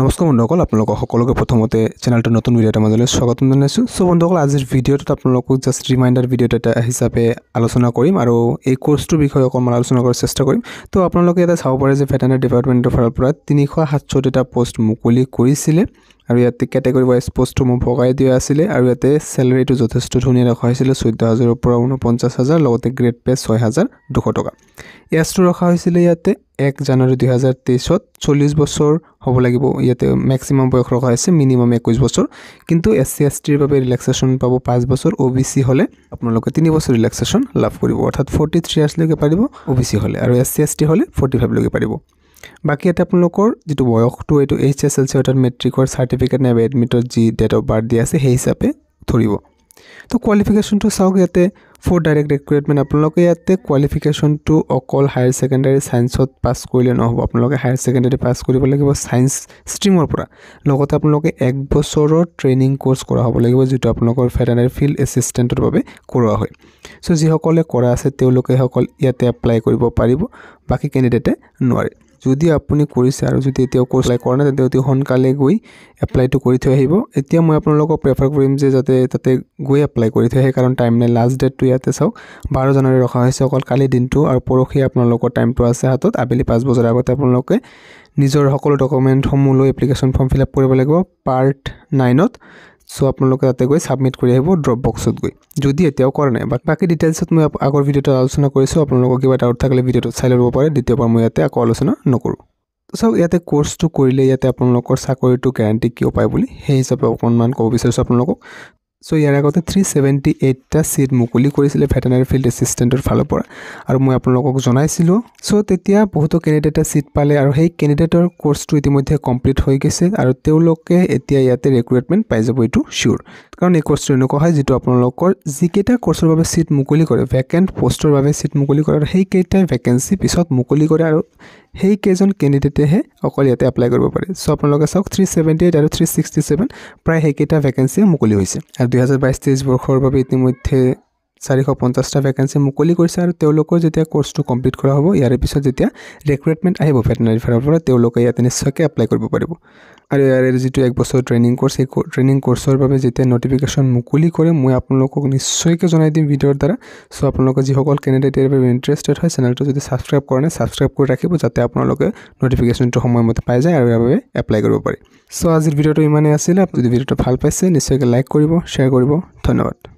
নমস্কাৰ বন্ধুসকল আপোনালোকক সকলোকে প্ৰথমতে চেনেলটোৰ নতুন ভিডিঅ' এটা মাজলৈ স্বাগতম জনাইছোঁ চ' বন্ধুসকল আজিৰ ভিডিঅ'টোত আপোনালোকক জাষ্ট ৰিমাইণ্ডাৰ ভিডিঅ'টো এটা হিচাপে আলোচনা কৰিম আৰু এই কোৰ্চটোৰ বিষয়ে অকণমান আলোচনা কৰাৰ চেষ্টা কৰিম তো আপোনালোকে এটা চাব পাৰে যে ভেটেনাৰী ডিপাৰ্টমেণ্টৰ ফালৰ পৰা তিনিশ সাতচল্লিছটা প'ষ্ট মুকলি কৰিছিলে আৰু ইয়াতে কেটেগৰি ৱাইজ পষ্টসমূহ ভগাই দিয়া আছিলে আৰু ইয়াতে চেলাৰিটো যথেষ্ট ধুনীয়া ৰখা হৈছিলে চৈধ্য হাজাৰৰ পৰা ঊনপঞ্চাছ হাজাৰ লগতে গ্ৰেড পে ছয় হাজাৰ দুশ টকা এজটো ৰখা হৈছিলে ইয়াতে এক জানুৱাৰী দুহেজাৰ তেইছত চল্লিছ বছৰ হ'ব লাগিব ইয়াতে মেক্সিমাম বয়স ৰখা হৈছে মিনিমাম একৈছ বছৰ কিন্তু এছ চি এছ টিৰ বাবে ৰিলেক্সেশ্যন পাব পাঁচ বছৰ অ' বি চি হ'লে আপোনালোকে তিনি বছৰ ৰিলেক্সেশ্যন লাভ কৰিব অৰ্থাৎ ফৰ্টি থ্ৰী ইয়াৰ্ছলৈকে পাৰিব অ' বি চি হ'লে আৰু এছ চি এছ টি হ'লে ফৰ্টি ফাইভলৈকে পাৰিব বাকী ইয়াতে আপোনালোকৰ যিটো বয়সটো এইটো এইচ এছ এল চি অৰ্থাৎ মেট্ৰিকৰ চাৰ্টিফিকেট নাইবা এডমিটৰ যি ডেট অফ বাৰ্থ দিয়া আছে সেই হিচাপে ধৰিব তো কোৱালিফিকেশ্যনটো চাওক ইয়াতে ফ'ৰ ডাইৰেক্ট ৰিক্ৰুইটমেণ্ট আপোনালোকে ইয়াতে কোৱালিফিকেশ্যনটো অকল হায়াৰ ছেকেণ্ডাৰী ছায়েন্সত পাছ কৰিলে নহ'ব আপোনালোকে হায়াৰ ছেকেণ্ডাৰী পাছ কৰিব লাগিব ছায়েন্স ষ্ট্ৰীমৰ পৰা লগতে আপোনালোকে এক বছৰৰ ট্ৰেইনিং কৰ্চ কৰা হ'ব লাগিব যিটো আপোনালোকৰ ফেডাৰেল ফিল্ড এছিষ্টেণ্টৰ বাবে কৰোৱা হয় চ' যিসকলে কৰা আছে তেওঁলোকেসকল ইয়াতে এপ্লাই কৰিব পাৰিব বাকী কেণ্ডিডেটে নোৱাৰে যদি আপুনি কৰিছে আৰু যদি এতিয়াও কোৰ্চ লাই কৰা নাই তেন্তে অতি সোনকালে গৈ এপ্লাইটো কৰি থৈ আহিব এতিয়া মই আপোনালোকক প্ৰেফাৰ কৰিম যে যাতে তাতে গৈ এপ্লাই কৰি থৈ আহে কাৰণ টাইম নাই লাষ্ট ডেটটো ইয়াতে চাওক বাৰ জানুৱাৰী ৰখা হৈছে অকল কালি দিনটো আৰু পৰহি আপোনালোকৰ টাইমটো আছে হাতত আবেলি পাঁচ বজাৰ আগতে আপোনালোকে নিজৰ সকলো ডকুমেণ্টসমূহ লৈ এপ্লিকেশ্যন ফৰ্ম ফিল আপ কৰিব লাগিব পাৰ্ট নাইনত চ' আপোনালোকে তাতে গৈ ছাবমিট কৰি আহিব ড্ৰপ বক্সত গৈ যদি এতিয়াও কৰা নাই বাট বাকী ডিটেইলছত মই আগৰ ভিডিঅ'টো আলোচনা কৰিছোঁ আপোনালোকৰ কিবা ডাউট থাকিলে ভিডিঅ'টো চাই ল'ব পাৰে দ্বিতীয়বাৰ মই ইয়াতে আকৌ আলোচনা নকৰোঁ চাওক ইয়াতে কৰ্চটো কৰিলে ইয়াতে আপোনালোকৰ চাকৰিটো গেৰাণ্টি কিয় পায় বুলি সেই হিচাপে অকণমান ক'ব বিচাৰিছোঁ আপোনালোকক চ' ইয়াৰ আগতে থ্ৰী ছেভেণ্টি এইটটা ছিট মুকলি কৰিছিলে ভেটেনাৰী ফিল্ড এছিষ্টেণ্টৰ ফালৰ পৰা আৰু মই আপোনালোকক জনাইছিলোঁ চ' তেতিয়া বহুতো কেণ্ডিডেটে ছিট পালে আৰু সেই কেণ্ডিডেটৰ কোৰ্চটো ইতিমধ্যে কমপ্লিট হৈ গৈছে আৰু তেওঁলোকে এতিয়া ইয়াতে ৰিক্ৰুইটমেণ্ট পাই যাব এইটো চিয়'ৰ কাৰণ এই কোৰ্চটো এনেকুৱা হয় যিটো আপোনালোকৰ যিকেইটা কোৰ্চৰ বাবে ছিট মুকলি কৰে ভেকেণ্ট পষ্টৰ বাবে ছিট মুকলি কৰে আৰু সেইকেইটাই ভেকেঞ্চি পিছত মুকলি কৰে আৰু সেইকেইজন কেণ্ডিডেটেহে অকল ইয়াতে এপ্লাই কৰিব পাৰে চ' আপোনালোকে চাওক থ্ৰী ছেভেণ্টি এইট আৰু থ্ৰী ছিক্সটি ছেভেন প্ৰায় সেইকেইটা ভেকেঞ্চিয়ে মুকলি হৈছে আৰু দুহেজাৰ বাইছ তেইছ বৰ্ষৰ বাবে ইতিমধ্যে চাৰিশ পঞ্চাছটা ভেকেঞ্চি মুকলি কৰিছে আৰু তেওঁলোকৰ যেতিয়া কোৰ্চটো কমপ্লিট কৰা হ'ব ইয়াৰ পিছত যেতিয়া ৰিক্ৰুইটমেণ্ট আহিব ভেটেনাৰীফাৰৰ পৰা তেওঁলোকে ইয়াতে নিশ্চয়কৈ এপ্লাই কৰিব পাৰিব আৰু ইয়াৰে যিটো একবছৰ ট্ৰেইনিং কৰ্চ সেই ট্ৰেইনিং কৰ্চৰ বাবে যেতিয়া নটিফিকেশ্যন মুকলি কৰে মই আপোনালোকক নিশ্চয়কৈ জনাই দিম ভিডিঅ'ৰ দ্বাৰা চ' আপোনালোকে যিসকল কেণ্ডিডেট ইয়াৰ বাবে ইণ্টাৰেষ্টেড হয় চেনেলটো যদি ছাবস্ক্ৰাইব কৰা নাই ছাবস্ক্ৰাইব কৰি ৰাখিব যাতে আপোনালোকে নটিফিকেশ্যনটো সময়মতে পাই যায় আৰু ইয়াৰ বাবে এপ্লাই কৰিব পাৰি চ' আজিৰ ভিডিঅ'টো ইমানেই আছিলে যদি ভিডিঅ'টো ভাল পাইছে নিশ্চয়কৈ লাইক কৰিব শ্বেয়াৰ কৰিব ধন্যবাদ